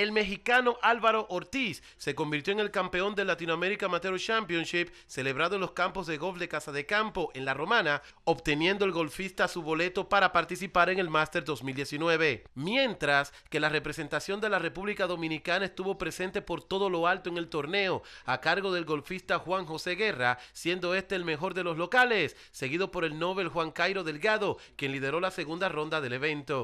El mexicano Álvaro Ortiz se convirtió en el campeón del Latinoamérica Amateur Championship celebrado en los campos de golf de Casa de Campo en La Romana, obteniendo el golfista su boleto para participar en el Master 2019. Mientras que la representación de la República Dominicana estuvo presente por todo lo alto en el torneo, a cargo del golfista Juan José Guerra, siendo este el mejor de los locales, seguido por el Nobel Juan Cairo Delgado, quien lideró la segunda ronda del evento.